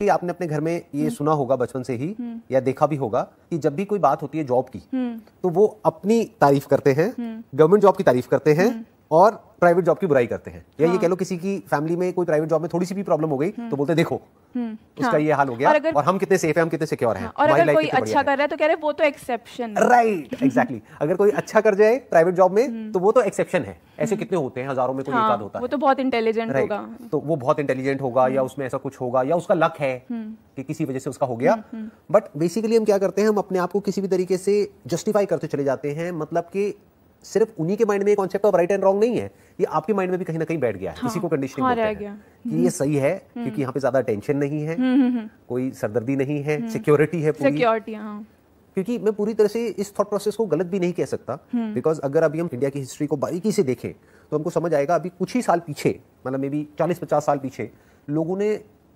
कि आपने अपने घर में ये हम्म। सुना होगा बचपन से ही हम्म। या देखा भी होगा कि जब भी कोई बात होती है जॉब की हम्म। तो वो अपनी तारीफ करते हैं गवर्नमेंट जॉब की तारीफ करते हैं और प्राइवेट जॉब की बुराई करते हैं या हाँ। ये कह लो किसी की फैमिली में कोई प्राइवेट जॉब में थोड़ी सी भी प्रॉब्लम हो गई हम्म। तो बोलते देखो हम्म। उसका हाँ। ये हाल हो गया और, अगर, और हम कितने सेफ हैं हम कितने सिक्योर हैं हाँ, और अगर कोई अच्छा कर रहा है तो कह रहे वो तो एक्सेप्शन राइट एग्जैक्टली अगर कोई अच्छा कर जाए प्राइवेट जॉब में हम्म। तो वो तो एक्सेप्शन है ऐसे कितने होते हैं हजारों में कोई एकाध हाँ, होता है वो तो बहुत इंटेलिजेंट होगा तो वो बहुत इंटेलिजेंट होगा या उसमें ऐसा कुछ होगा या उसका लक है कि किसी वजह से उसका हो गया बट बेसिकली हम क्या करते हैं हम अपने आप को किसी भी तरीके से जस्टिफाई करते चले जाते हैं मतलब कि सिर्फ उन्हीं के माइंड में concept of right and wrong नहीं है ये आपके माइंड में भी कहीं ना कहीं बैठ गया है हाँ, किसी को कंडीशन हाँ, बोलते कि ये सही है क्योंकि यहाँ पे ज्यादा टेंशन नहीं है हम्म, हम्म, हम्म। कोई सरदर्दी नहीं है सिक्योरिटी है पूरी हाँ। क्योंकि मैं पूरी तरह से इस थॉट प्रोसेस को गलत भी नहीं कह सकता बिकॉज अगर अभी हम इंडिया की हिस्ट्री को बारीकी से देखें तो हमको समझ आएगा अभी कुछ ही साल पीछे मतलब मे बी चालीस पचास साल पीछे लोगों ने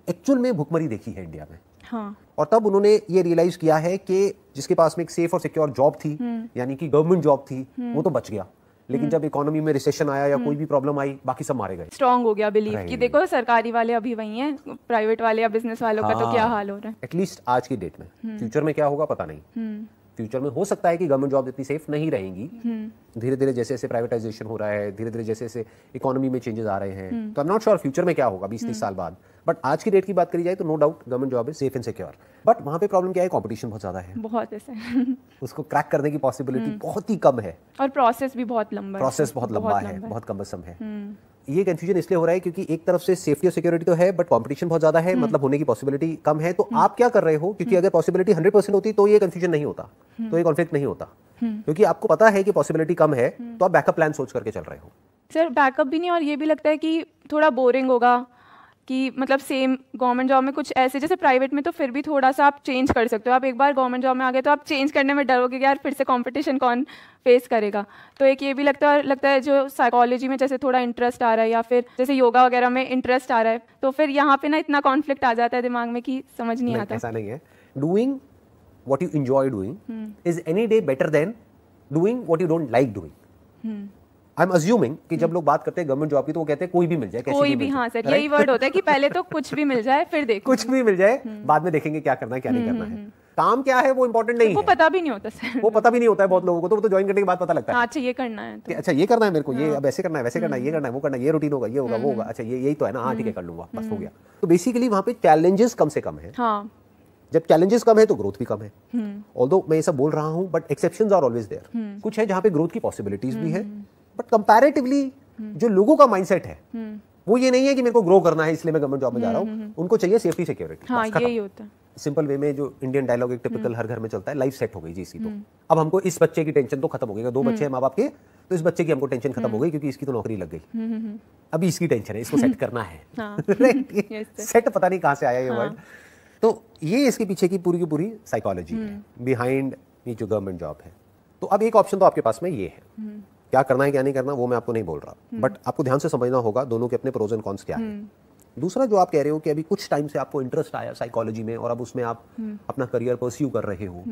एक्चुअल में भुखमरी देखी है इंडिया में हाँ। और तब उन्होंने ये रियलाइज किया है कि जिसके पास में एक सेफ और सिक्योर जॉब थी हम्म। यानी कि गवर्नमेंट जॉब थी हम्म। वो तो बच गया लेकिन हम्म। जब इकोनॉमी में रिसेशन आया या कोई भी प्रॉब्लम आई बाकी सब मारे गए स्ट्रॉन्ग हो गया बिलीव कि देखो सरकारी वाले अभी वही हैं प्राइवेट वाले या बिजनेस वालों हाँ, का तो क्या हाँ। हाल हो रहा है एटलीस्ट आज की डेट में फ्यूचर में क्या होगा पता नहीं फ्यूचर में हो सकता है कि गवर्नमेंट जॉब इतनी सेफ नहीं रहेंगी हम्म। धीरे धीरे जैसे जैसे प्राइवेटाइजेशन हो रहा है धीरे धीरे जैसे जैसे इकोनॉमी में चेंजेस आ रहे हैं हम्म। तो I am not sure future में क्या होगा बीस तीस हम्म। साल बाद बट आज की डेट की बात करी जाए तो no doubt government job is safe and secure but वहाँ पे प्रॉब्लम क्या है कॉम्पिटिशन बहुत ज्यादा है बहुत है उसको क्रैक करने की पॉसिबिलिटी बहुत ही कम है और प्रोसेस भी बहुत लंबा प्रोसेस बहुत लंबा है बहुत कम है ये कंफ्यूजन इसलिए हो रहा है क्योंकि एक तरफ से सेफ्टी और सिक्योरिटी तो है बट कंपटीशन बहुत ज्यादा है हम्म। मतलब होने की पॉसिबिलिटी कम है तो हम्म। आप क्या कर रहे हो क्योंकि हम्म। अगर पॉसिबिलिटी हंड्रेड परसेंट होती तो ये कंफ्यूजन नहीं होता तो ये कॉन्फ्लिक्ट नहीं होता क्योंकि आपको पता है कि पॉसिबिलिटी कम है तो आप बैकअप प्लान सोच करके चल रहे हो सर बैकअप भी नहीं और ये भी लगता है कि थोड़ा बोरिंग होगा कि मतलब सेम गवर्नमेंट जॉब में कुछ ऐसे जैसे प्राइवेट में तो फिर भी थोड़ा सा आप चेंज कर सकते हो आप एक बार गवर्नमेंट जॉब में आ गए तो आप चेंज करने में डरोगे कि यार फिर से कंपटीशन कौन फेस करेगा तो एक ये भी लगता है लगता है जो साइकोलॉजी में जैसे थोड़ा इंटरेस्ट आ रहा है या फिर जैसे योगा वगैरह में इंटरेस्ट आ रहा है तो फिर यहाँ पे ना इतना कॉन्फ्लिक्ट आ जाता है दिमाग में कि समझ नहीं, नहीं आता ऐसा नहीं है doing what you enjoy doing is any day better than doing what you don't like doing I am assuming कि जब हम्म। लोग बात करते हैं गवर्नमेंट जॉब की तो वो कहते हैं कोई भी मिल जाए कैसे कोई भी, भी हाँ सर यही वर्ड होता है कि पहले तो कुछ भी मिल जाए फिर देखो कुछ भी मिल जाए हम्म। बाद में देखेंगे क्या करना है क्या नहीं हम्म, करना है काम क्या है वो इम्पोर्टेंट नहीं वो पता भी नहीं होता सर वो पता भी नहीं होता है बहुत लोगों को तो वो तो ज्वाइन करने के बाद पता लगता है हाँ, अच्छा ये करना है तो। अच्छा ये करना है मेरे को ये हाँ। अब ऐसे करना है वैसे करना है ये करना है वो करना है ये रूटीन होगा ये होगा वो होगा अच्छा ये यही तो है ना हाँ ठीक है कर लूंगा बस हो गया तो बेसिकली वहाँ पे चैलेंजेस कम से कम है हाँ। जब चैलेंजेस कम है तो ग्रोथ भी कम है ऑल मैं ये सब बोल रहा हूँ but exception are always there कुछ है जहाँ पे ग्रोथ की पॉसिबिलिटीज भी है बट कंपेरेटिवली हम्म। जो लोगों का माइंडसेट है हम्म। वो ये नहीं है कि मेरे को ग्रो करना है इसलिए मैं गवर्नमेंट जॉब में जा हम्म, रहा हूँ उनको चाहिए सेफ्टी सिक्योरिटी हाँ, यही होता है सिंपल वे में जो इंडियन डायलॉग एक टिपिकल हर घर में चलता है लाइफ सेट हो गई जी इसी तो अब हमको इस बच्चे की टेंशन तो खत्म हो गई दो बच्चे हैं माँ बाप के तो इस बच्चे की हमको टेंशन खत्म हो गई क्योंकि इसकी तो नौकरी लग गई अभी इसकी टेंशन है इसको सेट करना है सेट हाँ। पता नहीं कहाँ से आया ये वर्ड हाँ। तो ये इसके पीछे की पूरी की पूरी साइकोलॉजी है बिहाइंड ये जो गवर्नमेंट जॉब है तो अब एक ऑप्शन तो आपके पास में ये है क्या करना है क्या नहीं करना वो मैं आपको नहीं बोल रहा बट हम्म। आपको ध्यान से समझना होगा दोनों के अपने प्रोज एंड कॉन्स क्या है हम्म। दूसरा जो आप कह रहे हो कि अभी कुछ टाइम से आपको इंटरेस्ट आया साइकोलॉजी में और अब उसमें आप हम्म। अपना करियर परस्यू कर रहे हो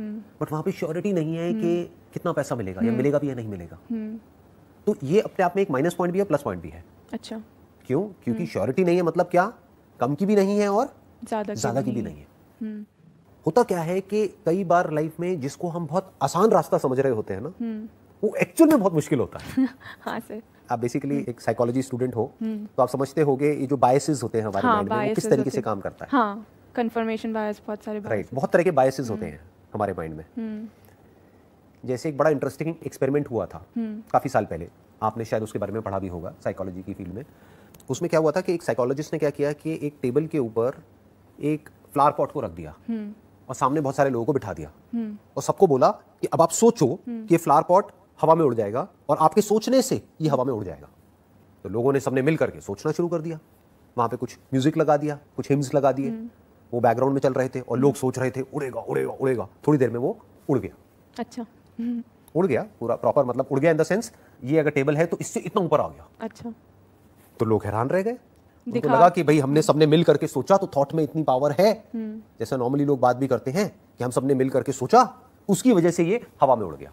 बट वहां पे श्योरिटी नहीं है कि कितना पैसा मिलेगा या मिलेगा भी या नहीं मिलेगा तो ये अपने आप में एक माइनस पॉइंट भी है प्लस पॉइंट भी है अच्छा क्यों क्योंकि श्योरिटी नहीं है मतलब क्या कम की भी नहीं है और ज्यादा की भी नहीं है होता क्या है कि कई बार लाइफ में जिसको हम बहुत आसान रास्ता समझ रहे होते हैं ना वो एक्चुअल में बहुत मुश्किल होता है हाँ सर आप बेसिकली हम्म। एक साइकोलॉजी स्टूडेंट हो हम्म। तो आप समझते हो ये जो बायसेज होते हैं हमारे माइंड हाँ, में वो किस तरीके से काम करता है कंफर्मेशन हाँ, बायस बहुत सारे राइट बहुत तरह के बायसेज होते हम्म। हैं हमारे माइंड में जैसे एक बड़ा इंटरेस्टिंग एक्सपेरिमेंट हुआ था काफ़ी साल पहले आपने शायद उसके बारे में पढ़ा भी होगा साइकोलॉजी की फील्ड में उसमें क्या हुआ था कि एक साइकोलॉजिस्ट ने क्या किया कि एक टेबल के ऊपर एक फ्लावर पॉट को रख दिया और सामने बहुत सारे लोगों को बिठा दिया और सबको बोला कि अब आप सोचो कि ये फ्लावर पॉट हवा में उड़ जाएगा और आपके सोचने से ये हवा में उड़ जाएगा तो लोगों ने सबने मिल करके सोचना शुरू कर दिया वहाँ पे कुछ म्यूजिक लगा दिया कुछ हिम्स लगा दिए हम्म। वो बैकग्राउंड में चल रहे थे और लोग हम्म। सोच रहे थे उड़ेगा उड़ेगा उड़ेगा थोड़ी देर में वो उड़ गया अच्छा उड़ गया पूरा प्रॉपर मतलब उड़ गया इन द सेंस ये अगर टेबल है तो इससे इतना ऊपर आ गया अच्छा तो लोग हैरान रह गए उनको लगा कि भाई हमने हम्म। सबने मिल करके सोचा तो थॉट में इतनी पावर है जैसा नॉर्मली लोग बात भी करते हैं कि हम सबने मिल करके सोचा उसकी वजह से ये हवा में उड़ गया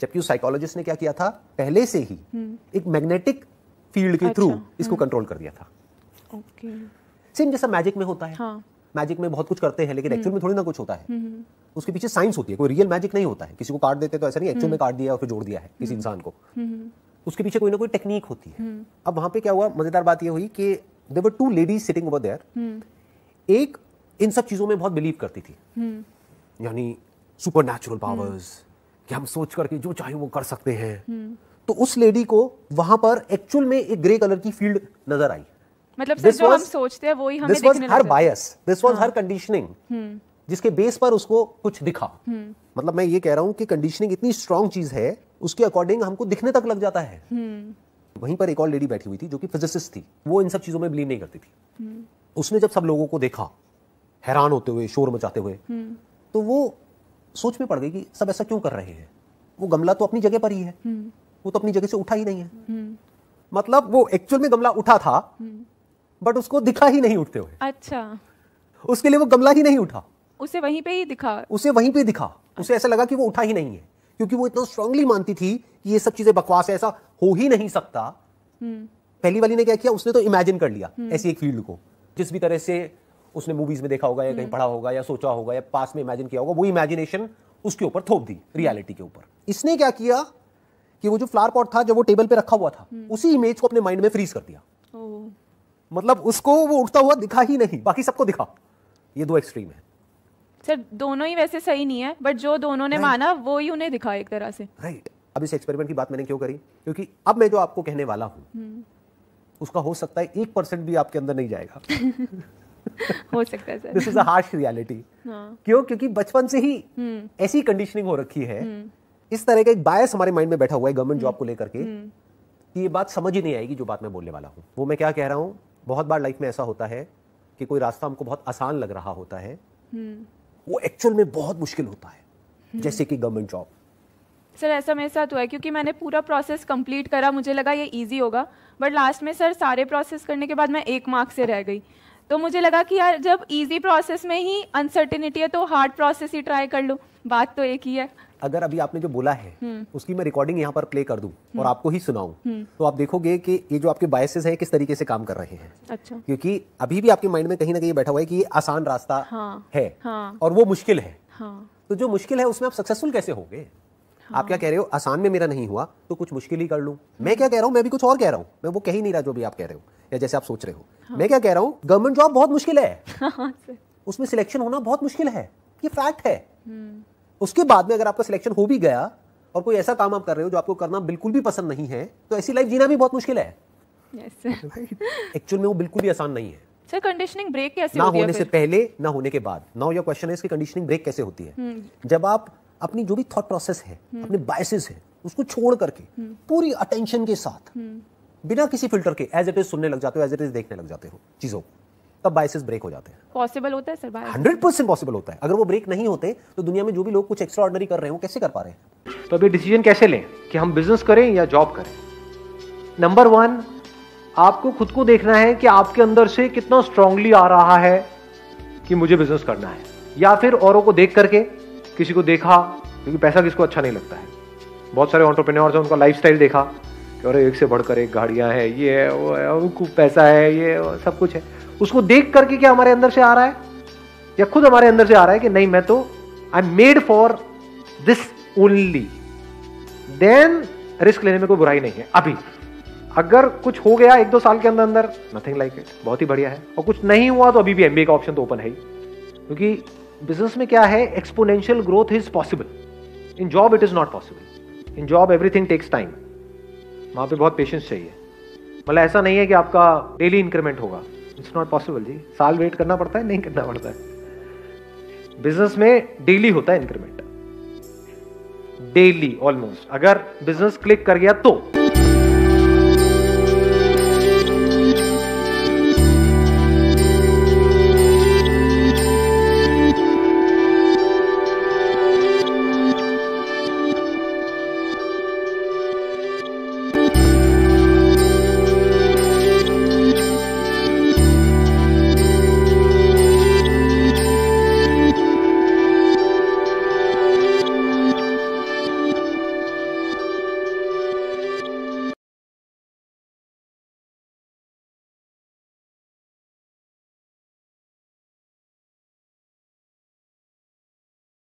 जबकि उस साइकोलॉजिस्ट ने क्या किया था पहले से ही हम्म। एक मैग्नेटिक फील्ड के थ्रू अच्छा, इसको कंट्रोल हम्म। कर दिया था सेम जैसा मैजिक में होता है मैजिक हाँ। में बहुत कुछ करते हैं लेकिन एक्चुअल हम्म। में थोड़ी ना कुछ होता है उसके पीछे साइंस होती है कोई रियल मैजिक नहीं होता है किसी को काट देते तो ऐसा नहीं एक्चुअल में काट दिया और फिर जोड़ दिया है किसी इंसान को उसके पीछे कोई ना कोई टेक्निक होती है अब वहां पे क्या हुआ मजेदार बात यह हुई कि there were two ladies sitting over there एक इन सब चीजों में बहुत बिलीव करती थी यानी सुपर नेचुरल पावर्स कि हम सोच करके जो चाहे वो कर सकते हैं हम्म। तो उस लेडी को वहां पर एक्चुअल में एक ग्रे कलर की फील्ड नजर आई मतलब सर जो हम सोचते हैं वही हमें this was her bias this was her conditioning जिसके बेस पर उसको कुछ दिखा हम्म। मतलब मैं ये कह रहा हूँ कि कंडीशनिंग इतनी स्ट्रांग चीज है उसके अकॉर्डिंग हमको दिखने तक लग जाता है हम्म। वहीं पर एक और लेडी बैठी हुई थी जो कि फिजिसिस्ट थी वो इन सब चीजों में बिलीव नहीं करती थी उसने जब सब लोगों को देखा हैरान होते हुए शोर मचाते हुए तो वो सोच में पड़ गई कि सब ऐसा क्यों कर रहे हैं वो गमला तो अपनी जगह पर ही है हम्म। वो तो अपनी जगह से उठा ही नहीं है हम्म। मतलब वो एक्चुअल में गमला उठा था बट हम्म। उसको दिखा ही नहीं उठते हुए अच्छा उसके लिए वो गमला ही नहीं उठा उसे वहीं पे ही दिखा उसे वहीं पे दिखा अच्छा। उसे ऐसा लगा कि वो उठा ही नहीं है क्योंकि वो इतना स्ट्रांगली मानती थी कि ये सब चीजें बकवास है ऐसा हो ही नहीं सकता पहली वाली ने क्या किया उसने तो इमेजिन कर लिया ऐसी एक फील्ड को जिस भी तरह से उसने मूवीज में देखा होगा या कहीं हम्म। पढ़ा होगा या सोचा होगा या पास में इमेजिन किया होगा वो इमेजिनेशन उसके ऊपर थोप दी रियलिटी के ऊपर इसने क्या किया कि वो जो फ्लावर पॉट था जब वो टेबल पे रखा हुआ था हम्म। उसी इमेज को अपने माइंड में फ्रीज कर दिया मतलब उसको वो उठता हुआ दिखा ही नहीं बाकी सबको दिखा ये दो एक्सट्रीम है सर दोनों ही वैसे सही नहीं है बट जो दोनों ने माना वो ही उन्हें दिखा एक तरह से राइट अब इस एक्सपेरिमेंट की बात मैंने क्यों करी क्योंकि अब मैं जो आपको कहने वाला हूँ हम्म। उसका हो सकता है एक परसेंट भी आपके अंदर नहीं जाएगा हो सकता है this is a harsh reality क्यों क्योंकि बचपन से ही हम्म। ऐसी कंडीशनिंग हो रखी है हम्म। इस तरह का एक बायस हमारे माइंड में बैठा हुआ है गवर्नमेंट हम्म। जॉब को लेकर के कि ये बात समझ ही नहीं आएगी जो बात मैं बोलने वाला हूँ वो मैं क्या कह रहा हूँ बहुत बार लाइफ में ऐसा होता है कि कोई रास्ता हमको बहुत आसान लग रहा होता है वो एक्चुअल में बहुत मुश्किल होता है जैसे कि गवर्नमेंट जॉब सर ऐसा मेरे साथ हुआ है क्योंकि मैंने पूरा प्रोसेस कंप्लीट करा मुझे लगा ये इजी होगा बट लास्ट में सर सारे प्रोसेस करने के बाद मैं एक मार्क से रह गई तो मुझे लगा कि यार जब इजी प्रोसेस में ही अनसर्टिनिटी है तो हार्ड प्रोसेस ही ट्राई कर लो बात तो एक ही है अगर अभी आपने जो बोला है हम्म। उसकी मैं रिकॉर्डिंग यहाँ पर प्ले कर दूँ और हम्म। आपको ही सुनाऊँ हम्म। तो आप देखोगे कि ये जो आपके बायसेस हैं किस तरीके से काम कर रहे हैं अच्छा क्योंकि अभी भी आपके माइंड में कहीं ना कहीं बैठा हुआ है कि ये आसान रास्ता हाँ, है हाँ, और वो मुश्किल है हाँ, तो जो मुश्किल है उसमें आप सक्सेसफुल कैसे होगे आप क्या कह रहे हो आसान में मेरा नहीं हुआ तो कुछ मुश्किल ही कर लूँ मैं क्या कह रहा हूँ मैं भी कुछ और कह रहा हूँ मैं वो कह ही नहीं रहा जो भी आप कह रहे हो या जैसे आप सोच रहे हो हाँ। मैं क्या कह रहा हूँ गवर्नमेंट जॉब बहुत मुश्किल है हाँ, हाँ, उसमें सिलेक्शन होना बहुत मुश्किल है ये फैक्ट है हम्म। उसके बाद में अगर आपका सिलेक्शन हो भी गया और कोई ऐसा काम आप कर रहे हो जो आपको करना बिल्कुल भी पसंद नहीं है तो ऐसी लाइफ जीना भी बहुत मुश्किल है एक्चुअल में वो बिल्कुल भी आसान नहीं है सर कंडीशनिंग ब्रेक कैसे ना होने से पहले ना होने के बाद नाउ योर क्वेश्चन है इसकी कंडीशनिंग ब्रेक कैसे होती है हम्म। जब आप अपनी जो भी थॉट प्रोसेस है अपने बायसेस है उसको छोड़ करके पूरी अटेंशन के साथ बिना किसी फिल्टर के एज इट इज सुनने लग जाते हो एज इट इज देखने लग जाते हो चीज़ों को तब बायसेस ब्रेक हो जाते हैं पॉसिबल होता है सर हंड्रेड परसेंट पॉसिबल होता है अगर वो ब्रेक नहीं होते तो दुनिया में जो भी लोग कुछ एक्स्ट्रा ऑर्डनरी कर रहे हो कैसे कर पा रहे हैं तो अभी डिसीजन कैसे लें कि हम बिजनेस करें या जॉब करें नंबर वन आपको खुद को देखना है कि आपके अंदर से कितना स्ट्रांगली आ रहा है कि मुझे बिजनेस करना है या फिर औरों को देख करके किसी को देखा क्योंकि पैसा किसको अच्छा नहीं लगता है बहुत सारे ऑन्टरप्रेन्योर्स हैं उनका लाइफ देखा कि अरे एक से बढ़कर एक गाड़ियाँ है ये है वो है उनको पैसा है ये सब कुछ है उसको देख करके क्या हमारे अंदर से आ रहा है या खुद हमारे अंदर से आ रहा है कि नहीं मैं तो I am made for this only then risk लेने में कोई बुराई नहीं है अभी अगर कुछ हो गया एक दो साल के अंदर अंदर नथिंग लाइक इट बहुत ही बढ़िया है और कुछ नहीं हुआ तो अभी भी एमबीए का ऑप्शन तो ओपन है ही क्योंकि बिजनेस में क्या है exponential growth is possible in job it is not possible in job everything takes time वहां पे बहुत पेशेंस चाहिए मतलब ऐसा नहीं है कि आपका डेली इंक्रीमेंट होगा इट्स नॉट पॉसिबल जी साल वेट करना पड़ता है नहीं करना पड़ता है बिजनेस में डेली होता है इंक्रीमेंट डेली ऑलमोस्ट अगर बिजनेस क्लिक कर गया तो